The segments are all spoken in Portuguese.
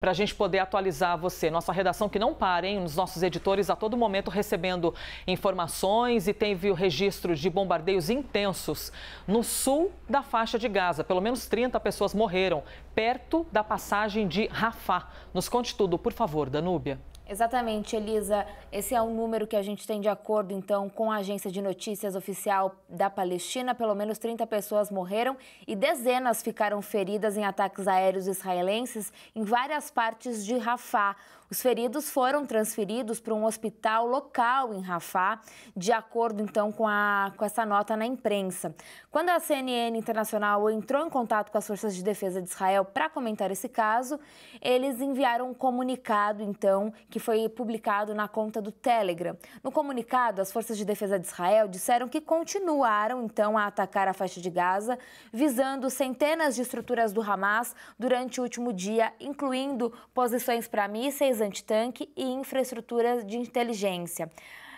para a gente poder atualizar você. Nossa redação que não para, hein? Os nossos editores a todo momento recebendo informações e teve o registro de bombardeios intensos no sul da faixa de Gaza. Pelo menos 30 pessoas morreram perto da passagem de Rafah. Nos conte tudo, por favor, Danúbia. Exatamente, Elisa. Esse é um número que a gente tem de acordo, então, com a agência de notícias oficial da Palestina. Pelo menos 30 pessoas morreram e dezenas ficaram feridas em ataques aéreos israelenses em várias partes de Rafah. Os feridos foram transferidos para um hospital local em Rafah, de acordo, então, com, a, com essa nota na imprensa. Quando a CNN Internacional entrou em contato com as forças de defesa de Israel para comentar esse caso, eles enviaram um comunicado, então, que que foi publicado na conta do Telegram. No comunicado, as forças de defesa de Israel disseram que continuaram então a atacar a faixa de Gaza, visando centenas de estruturas do Hamas durante o último dia, incluindo posições para mísseis antitanque e infraestruturas de inteligência.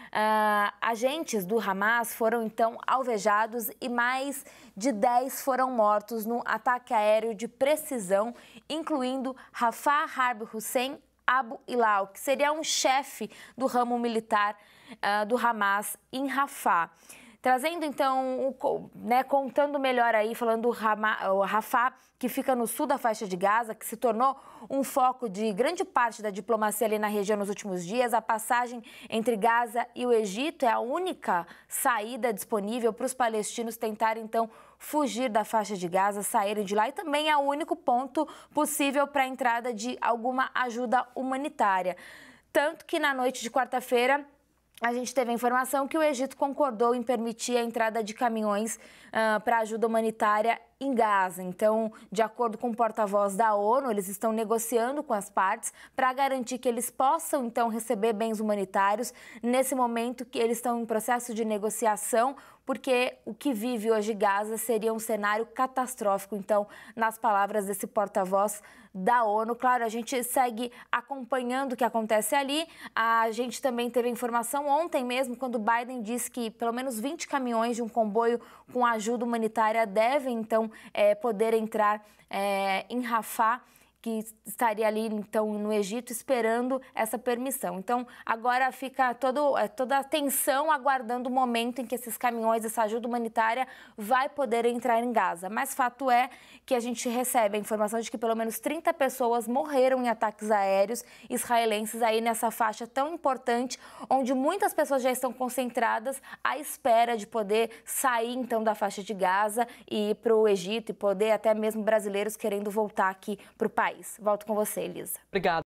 Uh, agentes do Hamas foram então alvejados e mais de 10 foram mortos no ataque aéreo de precisão, incluindo Rafah Harb Hussein Abu Ilau, que seria um chefe do ramo militar uh, do Hamas em Rafah. Trazendo então, o, né, contando melhor aí, falando do Rafa que fica no sul da faixa de Gaza, que se tornou um foco de grande parte da diplomacia ali na região nos últimos dias. A passagem entre Gaza e o Egito é a única saída disponível para os palestinos tentarem então fugir da faixa de Gaza, saírem de lá e também é o único ponto possível para a entrada de alguma ajuda humanitária. Tanto que na noite de quarta-feira, a gente teve a informação que o Egito concordou em permitir a entrada de caminhões uh, ah, para ajuda humanitária em Gaza. Então, de acordo com o porta-voz da ONU, eles estão negociando com as partes para garantir que eles possam então receber bens humanitários nesse momento que eles estão em processo de negociação, porque o que vive hoje Gaza seria um cenário catastrófico. Então, nas palavras desse porta-voz da ONU, claro, a gente segue acompanhando o que acontece ali. A gente também teve informação ontem mesmo quando Biden disse que pelo menos 20 caminhões de um comboio com ajuda humanitária devem então é, poder entrar é, em Rafah que estaria ali então no Egito esperando essa permissão. Então agora fica todo, eh, toda a tensão aguardando o momento em que esses caminhões, essa ajuda humanitária vai poder entrar em Gaza. Mas fato é que a gente recebe a informação de que pelo menos 30 pessoas morreram em ataques aéreos israelenses aí nessa faixa tão importante, onde muitas pessoas já estão concentradas à espera de poder sair então da faixa de Gaza e ir para o Egito e poder até mesmo brasileiros querendo voltar aqui para o país. Volto com você, Elisa. Obrigada.